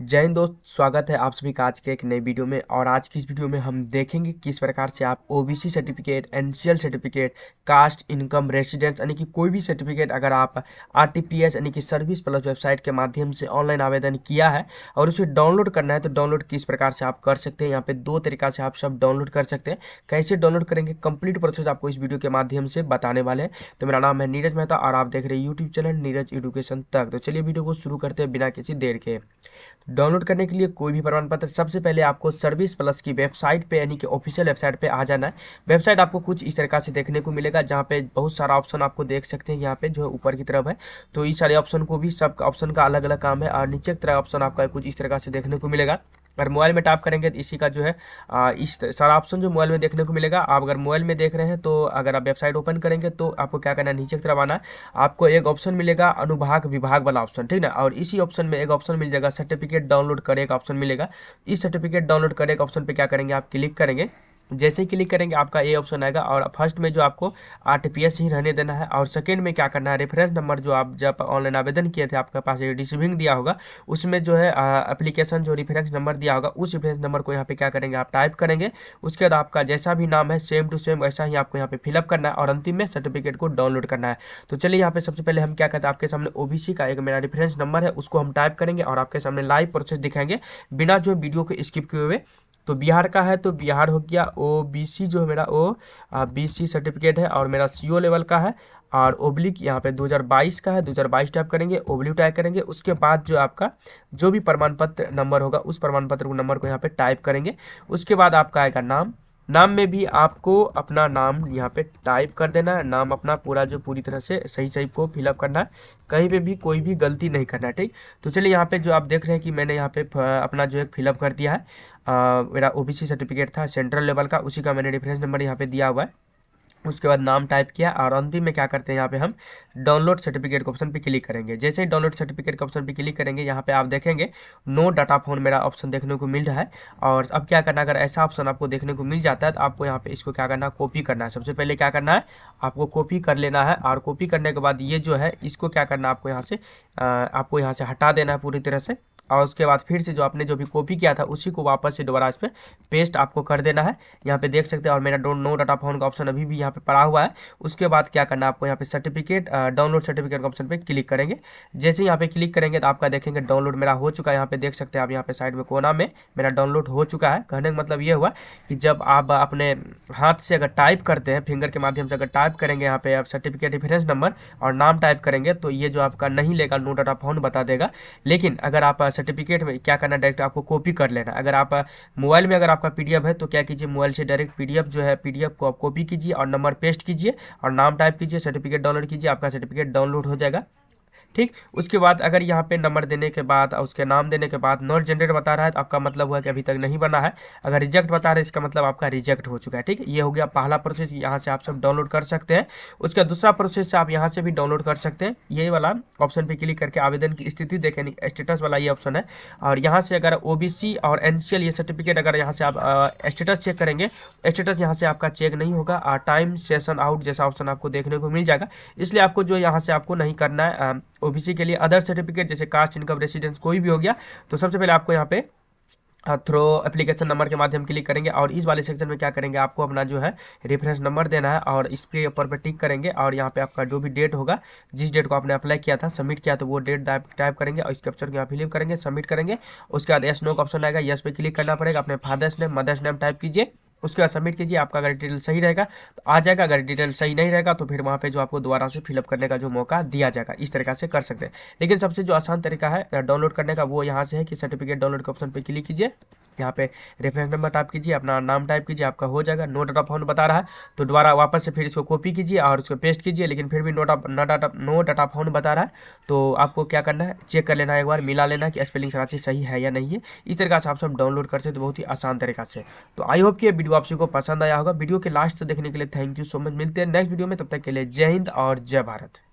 जय हिंद दोस्त स्वागत है आप सभी का आज के एक नई वीडियो में और आज की इस वीडियो में हम देखेंगे किस प्रकार से आप OBC certificate NCL certificate caste income residence यानी कि कोई भी सर्टिफिकेट अगर आप आरटीपीएस यानी कि सर्विस प्लस वेबसाइट के माध्यम से ऑनलाइन आवेदन किया है और उसे डाउनलोड करना है तो डाउनलोड किस प्रकार से आप कर सकते हैं यहाँ पर दो तरीका से आप सब डाउनलोड कर सकते हैं कैसे डाउनलोड करेंगे कंप्लीट प्रोसेस आपको इस वीडियो के माध्यम से बताने वाले हैं तो मेरा नाम है नीरज मेहता और आप देख रहे हैं यूट्यूब चैनल नीरज एडुकेशन तक तो चलिए वीडियो को शुरू करते हैं बिना किसी देर के डाउनलोड करने के लिए कोई भी प्रमाण पत्र सबसे पहले आपको सर्विस प्लस की वेबसाइट पे यानी कि ऑफिशियल वेबसाइट पे आ जाना है वेबसाइट आपको कुछ इस तरह से देखने को मिलेगा जहाँ पे बहुत सारा ऑप्शन आपको देख सकते हैं यहाँ पे जो ऊपर की तरफ है तो इस सारे ऑप्शन को भी सब ऑप्शन का अलग अलग काम है और नीचे की तरह ऑप्शन आपका कुछ इस तरह से देखने को मिलेगा अगर मोबाइल में टाइप करेंगे तो इसी का जो है इस सारा ऑप्शन जो मोबाइल में देखने को मिलेगा आप अगर मोबाइल में देख रहे हैं तो अगर आप वेबसाइट ओपन करेंगे तो आपको क्या करना है नीचे की तरफ आना आपको एक ऑप्शन मिलेगा अनुभाग विभाग वाला ऑप्शन ठीक ना और इसी ऑप्शन में एक ऑप्शन मिल जाएगा सर्टिफिकेट डाउनलोड करे का ऑप्शन मिलेगा इस सर्टिफिकेट डाउनलोड करे का ऑप्शन पर क्या करेंगे आप क्लिक करेंगे जैसे ही क्लिक करेंगे आपका ए ऑप्शन आएगा और फर्स्ट में जो आपको आर ही रहने देना है और सेकेंड में क्या करना है रेफरेंस नंबर जो आप जब ऑनलाइन आवेदन किए थे आपके पास रिसीविंग दिया होगा उसमें जो है एप्लीकेशन जो रेफरेंस नंबर दिया होगा उस रेफरेंस नंबर को यहाँ पे क्या करेंगे आप टाइप करेंगे उसके बाद आपका जैसा भी नाम है सेम टू सेम वैसा ही आपको यहाँ पे फिलअप करना है और अंतिम में सर्टिफिकेट को डाउनलोड करना है तो चलिए यहाँ पे सबसे पहले हम क्या करते हैं आपके सामने ओ का एक मेरा रेफरेंस नंबर है उसको हम टाइप करेंगे और आपके सामने लाइव प्रोसेस दिखाएंगे बिना जो वीडियो को स्किप किए हुए तो बिहार का है तो बिहार हो गया ओ बी सी जो है मेरा ओ बी सी सर्टिफिकेट है और मेरा सी ओ लेवल का है और ओब्लिक यहाँ पे 2022 का है 2022 टाइप करेंगे ओब्लिक टाइप करेंगे उसके बाद जो आपका जो भी प्रमाण पत्र नंबर होगा उस प्रमाण पत्र नंबर को यहाँ पे टाइप करेंगे उसके बाद आपका आएगा नाम नाम में भी आपको अपना नाम यहाँ पे टाइप कर देना है नाम अपना पूरा जो पूरी तरह से सही सही को फिलअप करना है कहीं पे भी कोई भी गलती नहीं करना है ठीक तो चलिए यहाँ पे जो आप देख रहे हैं कि मैंने यहाँ पे अपना जो है फिलअप कर दिया है मेरा ओ सर्टिफिकेट था सेंट्रल लेवल का उसी का मैंने रेफरेंस नंबर यहाँ पर दिया हुआ है उसके बाद नाम टाइप किया और अंतिम में क्या करते हैं यहाँ पे हम डाउनलोड सर्टिफिकेट के ऑप्शन पे क्लिक करेंगे जैसे ही डाउनलोड सर्टिफिकेट के ऑप्शन पे क्लिक करेंगे यहाँ पे आप देखेंगे नो डाटा फोन मेरा ऑप्शन देखने को मिल रहा है और अब क्या करना अगर ऐसा ऑप्शन आपको देखने को मिल जाता है तो आपको यहाँ पे इसको क्या करना कॉपी करना है सबसे पहले क्या करना है आपको कॉपी कर लेना है और कॉपी करने के बाद ये जो है इसको क्या करना आपको यहाँ से आपको यहाँ से हटा देना है पूरी तरह से और उसके बाद फिर से जो आपने जो भी कॉपी किया था उसी को वापस से दोबारा इस पर पे पेस्ट आपको कर देना है यहाँ पे देख सकते हैं और मेरा डोंट नो डाटा फोन का ऑप्शन अभी भी यहाँ पे पड़ा हुआ है उसके बाद क्या करना है आपको यहाँ पे सर्टिफिकेट डाउनलोड सर्टिफिकेट का ऑप्शन पे क्लिक करेंगे जैसे यहाँ पे क्लिक करेंगे तो आपका देखेंगे डाउनलोड मेरा हो चुका है यहाँ पे देख सकते हैं आप यहाँ पे साइड में कोना में मेरा डाउनलोड हो चुका है कहने का मतलब ये हुआ कि जब आप अपने हाथ से अगर टाइप करते हैं फिंगर के माध्यम से अगर टाइप करेंगे यहाँ पे आप सर्टिफिकेट रिफरेंस नंबर और नाम टाइप करेंगे तो ये जो आपका नहीं लेगा नो डाटा फोन बता देगा लेकिन अगर आप सर्टिफिकेट में क्या करना डायरेक्ट आपको कॉपी कर लेना अगर आप मोबाइल में अगर आपका पीडीएफ है तो क्या कीजिए मोबाइल से डायरेक्ट पीडीएफ जो है पीडीएफ को आप कॉपी कीजिए और नंबर पेस्ट कीजिए और नाम टाइप कीजिए सर्टिफिकेट डाउनलोड कीजिए आपका सर्टिफिकेट डाउनलोड हो जाएगा ठीक उसके बाद अगर यहाँ पे नंबर देने के बाद उसके नाम देने के बाद नॉट जनरेट बता रहा है तो आपका मतलब हुआ कि अभी तक नहीं बना है अगर रिजेक्ट बता रहा है इसका मतलब आपका रिजेक्ट हो चुका है ठीक ये हो गया पहला प्रोसेस यहाँ से आप सब डाउनलोड कर सकते हैं उसका दूसरा प्रोसेस आप यहाँ से भी डाउनलोड कर सकते हैं यही वाला ऑप्शन पर क्लिक करके आवेदन की स्थिति देखें स्टेटस वाला ये ऑप्शन है और यहाँ से अगर ओ और एन ये सर्टिफिकेट अगर यहाँ से आप स्टेटस चेक करेंगे स्टेटस यहाँ से आपका चेक नहीं होगा और टाइम सेशन आउट जैसा ऑप्शन आपको देखने को मिल जाएगा इसलिए आपको जो यहाँ से आपको नहीं करना है ओबीसी के लिए अदर सर्टिफिकेट जैसे कास्ट इनकम रेसिडेंस कोई भी हो गया तो सबसे पहले आपको यहाँ पे थ्रो एप्लीकेशन नंबर के माध्यम क्लिक करेंगे और इस वाले सेक्शन में क्या करेंगे आपको अपना जो है रेफरेंस नंबर देना है और इस पे ऊपर पर टिक करेंगे और यहाँ पे आपका जो भी डेट होगा जिस डेट को आपने अप्लाई किया था सबमिट किया तो वो डेट टाइप करेंगे और इस कैप्चर को यहाँ फिलिप करेंगे सबमिट करेंगे उसके बाद एस नो का ऑप्शन आएगा यस पे क्लिक करना पड़ेगा अपने father's name mother's name type कीजिए उसके बाद सबमिट कीजिए आपका अगर डिटेल सही रहेगा तो आ जाएगा अगर डिटेल सही नहीं रहेगा तो फिर वहाँ पे जो आपको दोबारा से फिलअप करने का जो मौका दिया जाएगा इस तरीका से कर सकते हैं लेकिन सबसे जो आसान तरीका है डाउनलोड करने का वो यहाँ से है कि सर्टिफिकेट डाउनलोड के ऑप्शन पर क्लिक कीजिए यहाँ पे रेफरेंस नंबर टाइप कीजिए अपना नाम टाइप कीजिए आपका हो जाएगा नो डाटा फाउंड बता रहा है तो दोबारा वापस से फिर इसको कॉपी कीजिए और उसको पेस्ट कीजिए लेकिन फिर भी no data no data found बता रहा है तो आपको क्या करना है चेक कर लेना है एक बार मिला लेना कि स्पेलिंग सराची सही है या नहीं है इस तरीका से आप सब डाउनलोड कर सकते तो बहुत ही आसान तरीका से तो आई होप कि वीडियो आप सभी को पसंद आया होगा वीडियो के लास्ट देखने के लिए थैंक यू सो मच मिलते हैं नेक्स्ट वीडियो में तब तक के लिए जय हिंद और जय भारत